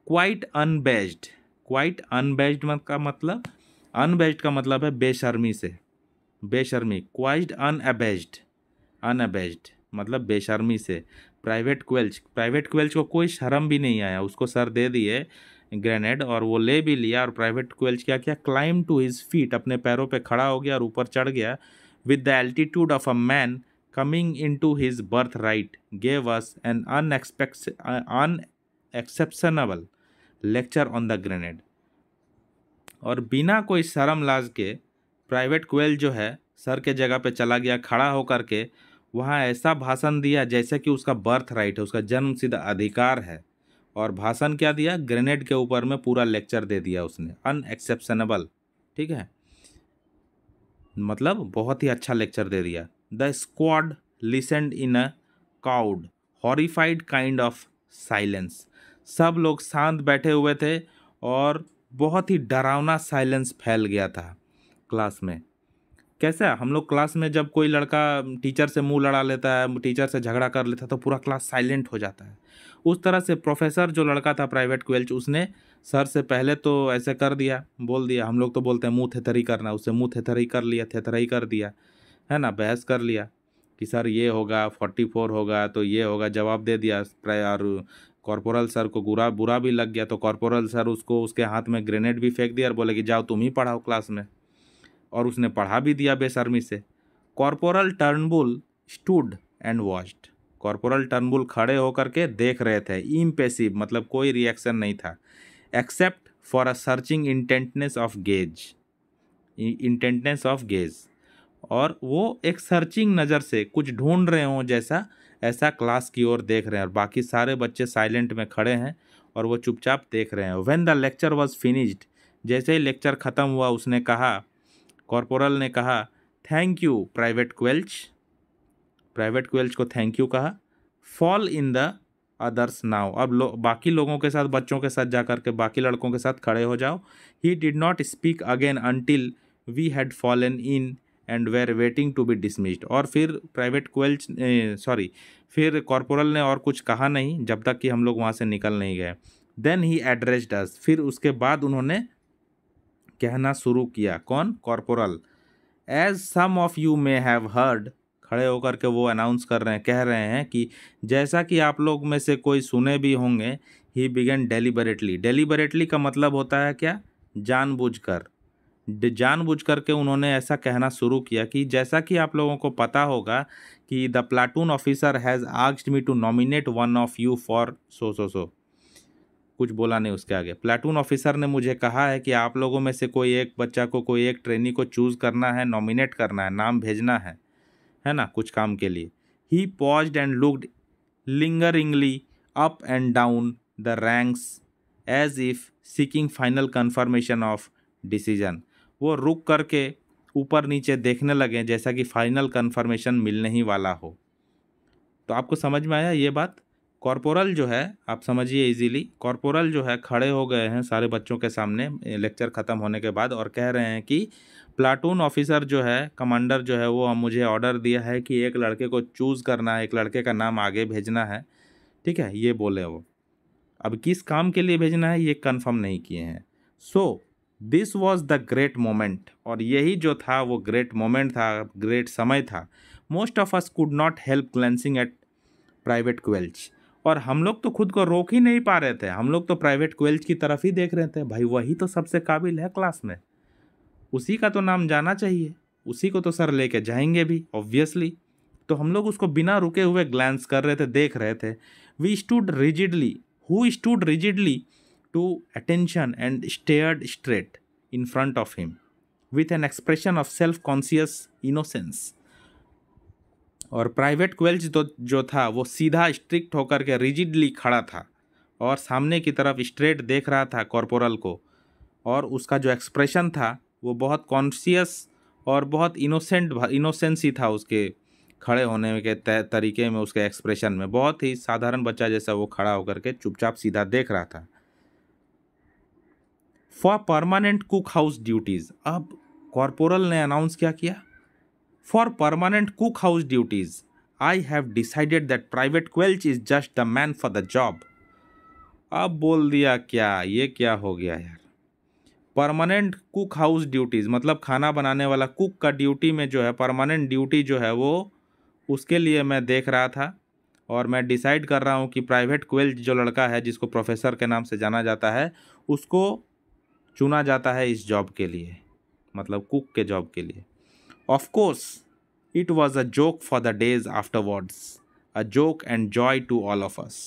क्वाइट अनबेस्ड क्वाइट अनबेस्ड का मतलब अनबेस्ड का मतलब है बेशर्मी से बेशर्मी क्वाइट अनअबेस्ड अनअबेस्ड मतलब बेशर्मी से प्राइवेट क्वेल्च प्राइवेट क्वेल्च को कोई शर्म भी नहीं आया उसको सर दे दिए ग्रेनेड और वो ले भी लिया और प्राइवेट क्वेल्च क्या किया क्लाइम टू हिज फीट अपने पैरों पे खड़ा हो गया और ऊपर चढ़ गया with the altitude of a man coming into his birthright gave us an unexpect unexceptionable lecture on the grenade और बिना कोई शर्म लाज के प्राइवेट कोयल जो है सर के जगह पे चला गया खड़ा होकर के वहाँ ऐसा भाषण दिया जैसे कि उसका बर्थ राइट है उसका जन्म सिद्ध अधिकार है और भाषण क्या दिया ग्रेनेड के ऊपर में पूरा लेक्चर दे दिया उसने अनएक्सेप्शनेबल ठीक है मतलब बहुत ही अच्छा लेक्चर दे दिया the squad listened in a cowed horrified kind of silence सब लोग शांत बैठे हुए थे और बहुत ही डरावना साइलेंस फैल गया था क्लास में कैसा हम लोग क्लास में जब कोई लड़का टीचर से मुंह लड़ा लेता है टीचर से झगड़ा कर लेता है तो पूरा क्लास साइलेंट हो जाता है उस तरह से प्रोफेसर जो लड़का था प्राइवेट क्वेल्च उसने सर से पहले तो ऐसे कर दिया बोल दिया हम लोग तो बोलते हैं मुँह थेथरी करना उससे मुँह थेथरी कर लिया थेथरी कर दिया है ना बहस कर लिया कि सर ये होगा फोर्टी फोर होगा तो ये होगा जवाब दे दिया और कॉरपोरल सर को बुरा बुरा भी लग गया तो कॉरपोरल सर उसको उसके हाथ में ग्रेनेड भी फेंक दिया और बोले कि जाओ तुम ही पढ़ाओ क्लास में और उसने पढ़ा भी दिया बेशर्मी से Corporal Turnbull stood and watched Corporal Turnbull खड़े होकर के देख रहे थे इम्पेसिव मतलब कोई रिएक्शन नहीं था except for a searching intentness of gaze intentness of gaze और वो एक सर्चिंग नज़र से कुछ ढूंढ रहे हों जैसा ऐसा क्लास की ओर देख रहे हैं और बाकी सारे बच्चे साइलेंट में खड़े हैं और वो चुपचाप देख रहे हैं when the lecture was finished जैसे ही लेक्चर ख़त्म हुआ उसने कहा कॉरपोरल ने कहा thank you Private Quelch Private Quelch को थैंक यू कहा fall in the others now अब लो बाकी लोगों के साथ बच्चों के साथ जा कर के बाकी लड़कों के साथ खड़े हो जाओ he did not speak again until we had fallen in and were waiting to be dismissed और फिर प्राइवेट कोयल सॉरी फिर कॉरपोरल ने और कुछ कहा नहीं जब तक कि हम लोग वहाँ से निकल नहीं गए देन ही एड्रेस्ड अस फिर उसके बाद उन्होंने कहना शुरू किया कौन corporal as some of you may have heard खड़े होकर के वो अनाउंस कर रहे हैं कह रहे हैं कि जैसा कि आप लोग में से कोई सुने भी होंगे ही बिगेन डेलीबरेटली डेलीबरेटली का मतलब होता है क्या जानबूझकर जानबूझ करके उन्होंने ऐसा कहना शुरू किया कि जैसा कि आप लोगों को पता होगा कि the platoon officer has asked me to nominate one of you for so so so कुछ बोला नहीं उसके आगे प्लाटून ऑफिसर ने मुझे कहा है कि आप लोगों में से कोई एक बच्चा को कोई एक ट्रेनी को चूज़ करना है नॉमिनेट करना है नाम भेजना है है ना कुछ काम के लिए he paused and looked lingeringly up and down the ranks as if seeking final confirmation of decision वो रुक करके ऊपर नीचे देखने लगे जैसा कि फाइनल कन्फर्मेशन मिलने ही वाला हो तो आपको समझ में आया ये बात कॉरपोरल जो है आप समझिए इजीली कॉरपोरल जो है खड़े हो गए हैं सारे बच्चों के सामने लेक्चर ख़त्म होने के बाद और कह रहे हैं कि प्लाटून ऑफिसर जो है कमांडर जो है वो मुझे ऑर्डर दिया है कि एक लड़के को चूज़ करना है एक लड़के का नाम आगे भेजना है ठीक है ये बोले वो अब किस काम के लिए भेजना है ये कन्फर्म नहीं किए हैं so so, this was the great moment और यही जो था वो ग्रेट मोमेंट था ग्रेट समय था most of us could not help glancing at Private Quelch और हम लोग तो खुद को रोक ही नहीं पा रहे थे हम लोग तो प्राइवेट क्वेल्च की तरफ ही देख रहे थे भाई वही तो सबसे काबिल है क्लास में उसी का तो नाम जाना चाहिए उसी को तो सर लेके जाएंगे भी ऑब्वियसली तो हम लोग उसको बिना रुके हुए ग्लैंस कर रहे थे देख रहे थे we stood rigidly who stood rigidly to attention and stared straight in front of him with an expression of self conscious innocence और प्राइवेट क्वेल्च तो जो था वो सीधा स्ट्रिक्ट होकर के रिजिडली खड़ा था और सामने की तरफ स्ट्रेट देख रहा था कॉरपोरल को और उसका जो एक्सप्रेशन था वो बहुत कॉन्शियस और बहुत इनोसेंट इनोसेंस ही था उसके खड़े होने के तरीके में उसके एक्सप्रेशन में बहुत ही साधारण बच्चा जैसा वो खड़ा होकर के चुपचाप सीधा देख रहा था for permanent cookhouse duties अब कॉरपोरल ने अनाउंस क्या किया for permanent cookhouse duties I have decided that Private Quelch is just the man for the job अब बोल दिया क्या ये क्या हो गया यार परमानेंट कुक हाउस ड्यूटीज़ मतलब खाना बनाने वाला कुक का ड्यूटी में जो है परमानेंट ड्यूटी जो है वो उसके लिए मैं देख रहा था और मैं डिसाइड कर रहा हूँ कि प्राइवेट क्वेल्च जो लड़का है जिसको प्रोफेसर के नाम से जाना जाता है उसको चुना जाता है इस जॉब के लिए मतलब कुक के जॉब के लिए of course it was a joke for the days words a joke and joy to all of us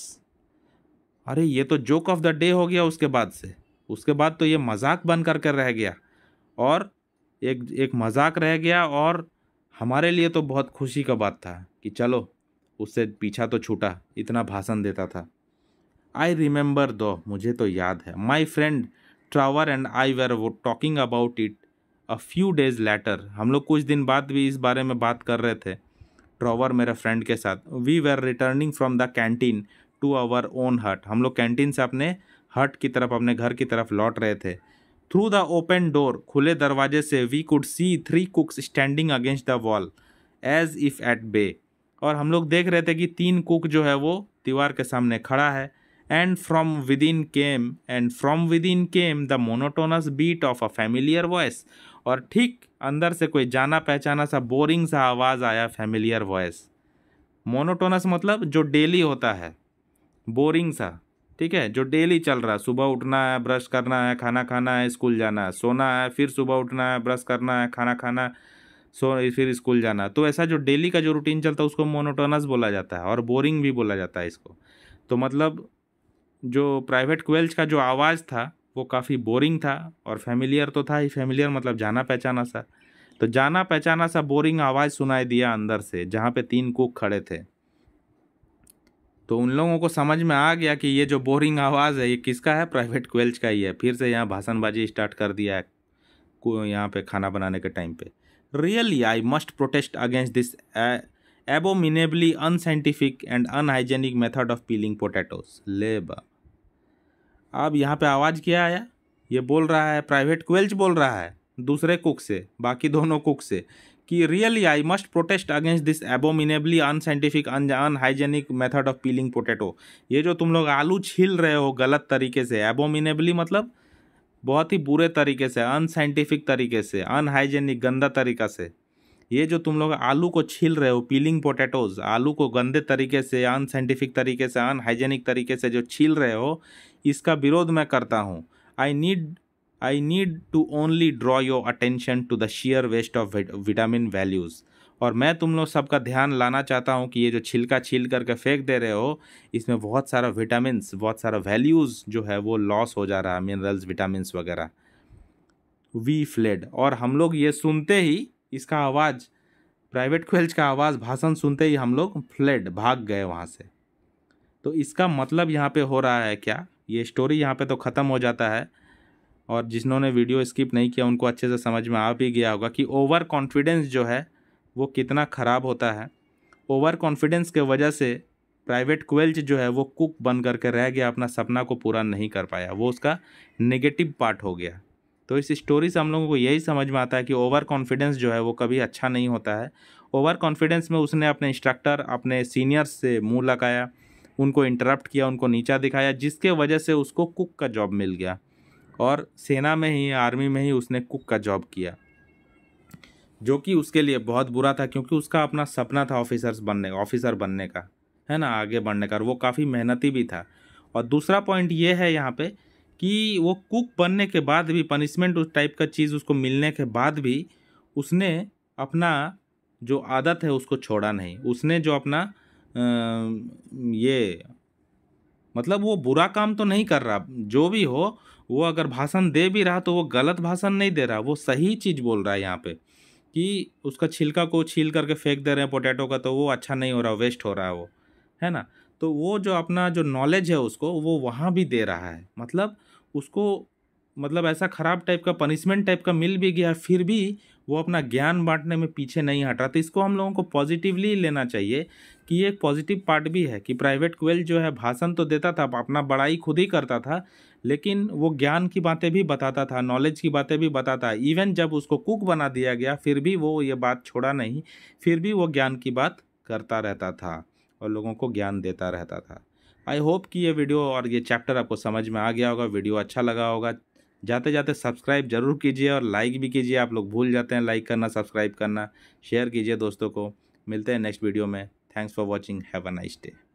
अरे ये तो जोक ऑफ द डे हो गया उसके बाद से उसके बाद तो ये मजाक बन कर कर रह गया और एक एक मजाक रह गया और हमारे लिए तो बहुत खुशी का बात था कि चलो उससे पीछा तो छूटा इतना भाषण देता था आई रिमेंबर दो मुझे तो याद है my friend Trevor and I were वो talking about it a few days later हम लोग कुछ दिन बाद भी इस बारे में बात कर रहे थे ट्रावर मेरे फ्रेंड के साथ we were returning from the canteen to our own hut हम लोग कैंटीन से अपने हट की तरफ अपने घर की तरफ लौट रहे थे थ्रू द ओपन डोर खुले दरवाजे से we could see three cooks standing against the wall as if at bay और हम लोग देख रहे थे कि तीन कुक जो है वो दीवार के सामने खड़ा है and from within came and from within came the monotonous beat of a familiar voice और ठीक अंदर से कोई जाना पहचाना सा बोरिंग सा आवाज़ आया फैमिलियर वॉइस मोनोटोनस मतलब जो डेली होता है बोरिंग सा ठीक है जो डेली चल रहा है सुबह उठना है ब्रश करना है खाना खाना है स्कूल जाना है सोना है फिर सुबह उठना है ब्रश करना है खाना खाना सो फिर स्कूल जाना तो ऐसा जो डेली का जो रूटीन चलता है उसको मोनोटोनस बोला जाता है और बोरिंग भी बोला जाता है इसको तो मतलब जो प्राइवेट क्वेल्च का जो आवाज़ था वो काफ़ी बोरिंग था और फैमिलियर तो था ही फैमिलियर मतलब जाना पहचाना सा तो जाना पहचाना सा बोरिंग आवाज़ सुनाई दिया अंदर से जहाँ पे तीन कुक खड़े थे तो उन लोगों को समझ में आ गया कि ये जो बोरिंग आवाज़ है ये किसका है प्राइवेट क्वेल्च का ही है फिर से यहाँ भाषणबाजी स्टार्ट कर दिया है यहाँ पे खाना बनाने के टाइम पे really I must protest against this abominably unscientific and unhygienic method of peeling potatoes labor अब यहाँ पे आवाज़ क्या आया ये बोल रहा है प्राइवेट क्वेल्च बोल रहा है दूसरे कुक से बाकी दोनों कुक से कि really I must protest against this abominably unscientific unhygienic method of peeling potato ये जो तुम लोग आलू छील रहे हो गलत तरीके से एबोमिनेबली मतलब बहुत ही बुरे तरीके से अनसाइंटिफिक तरीके से अनहाइजेनिक गंदा तरीका से ये जो तुम लोग आलू को छील रहे हो पीलिंग पोटैटोज़ आलू को गंदे तरीके से अनसाइंटिफिक तरीके से अनहाइजेनिक तरीके से जो छील रहे हो इसका विरोध मैं करता हूँ I need I need to only draw your attention to the sheer waste of vitamin values और मैं तुम लोग सबका ध्यान लाना चाहता हूँ कि ये जो छिलका छील करके फेंक दे रहे हो इसमें बहुत सारा विटामिन बहुत सारा वैल्यूज़ जो है वो लॉस हो जा रहा है मिनरल्स विटामिन वगैरह वी फ्लेड और हम लोग ये सुनते ही इसका आवाज़ प्राइवेट क्वेल्च का आवाज़ भाषण सुनते ही हम लोग फ्लेड भाग गए वहाँ से तो इसका मतलब यहाँ पे हो रहा है क्या ये स्टोरी यहाँ पे तो ख़त्म हो जाता है और जिन्होंने वीडियो स्किप नहीं किया उनको अच्छे से समझ में आ भी गया होगा कि ओवर कॉन्फिडेंस जो है वो कितना ख़राब होता है ओवर कॉन्फिडेंस के वजह से प्राइवेट क्वेल्च जो है वो कुक बन करके रह गया अपना सपना को पूरा नहीं कर पाया वो उसका नेगेटिव पार्ट हो गया तो इस स्टोरी से हम लोगों को यही समझ में आता है कि ओवर कॉन्फिडेंस जो है वो कभी अच्छा नहीं होता है ओवर कॉन्फिडेंस में उसने अपने इंस्ट्रक्टर अपने सीनियर्स से मुंह लगाया उनको इंटरप्ट किया उनको नीचा दिखाया जिसके वजह से उसको कुक का जॉब मिल गया और सेना में ही आर्मी में ही उसने कुक का जॉब किया जो कि उसके लिए बहुत बुरा था क्योंकि उसका अपना सपना था ऑफिसर्स बनने का ऑफिसर बनने का है ना आगे बढ़ने का और वो काफ़ी मेहनती भी था और दूसरा पॉइंट ये है यहाँ पर कि वो कुक बनने के बाद भी पनिशमेंट उस टाइप का चीज़ उसको मिलने के बाद भी उसने अपना जो आदत है उसको छोड़ा नहीं उसने जो अपना आ, ये मतलब वो बुरा काम तो नहीं कर रहा जो भी हो वो अगर भाषण दे भी रहा तो वो गलत भाषण नहीं दे रहा वो सही चीज़ बोल रहा है यहाँ पे कि उसका छिलका को छील करके फेंक दे रहे हैं पोटैटो का तो वो अच्छा नहीं हो रहा वेस्ट हो रहा है वो है ना तो वो जो अपना जो नॉलेज है उसको वो वहाँ भी दे रहा है मतलब उसको मतलब ऐसा ख़राब टाइप का पनिशमेंट टाइप का मिल भी गया फिर भी वो अपना ज्ञान बांटने में पीछे नहीं हट रहा तो इसको हम लोगों को पॉजिटिवली लेना चाहिए कि ये एक पॉजिटिव पार्ट भी है कि प्राइवेट क्वेल जो है भाषण तो देता था अपना बड़ाई खुद ही करता था लेकिन वो ज्ञान की बातें भी बताता था नॉलेज की बातें भी बताता इवन जब उसको कुक बना दिया गया फिर भी वो ये बात छोड़ा नहीं फिर भी वो ज्ञान की बात करता रहता था और लोगों को ज्ञान देता रहता था आई होप कि ये वीडियो और ये चैप्टर आपको समझ में आ गया होगा वीडियो अच्छा लगा होगा जाते जाते सब्सक्राइब जरूर कीजिए और लाइक भी कीजिए आप लोग भूल जाते हैं लाइक करना सब्सक्राइब करना शेयर कीजिए दोस्तों को मिलते हैं नेक्स्ट वीडियो में thanks for watching have a nice day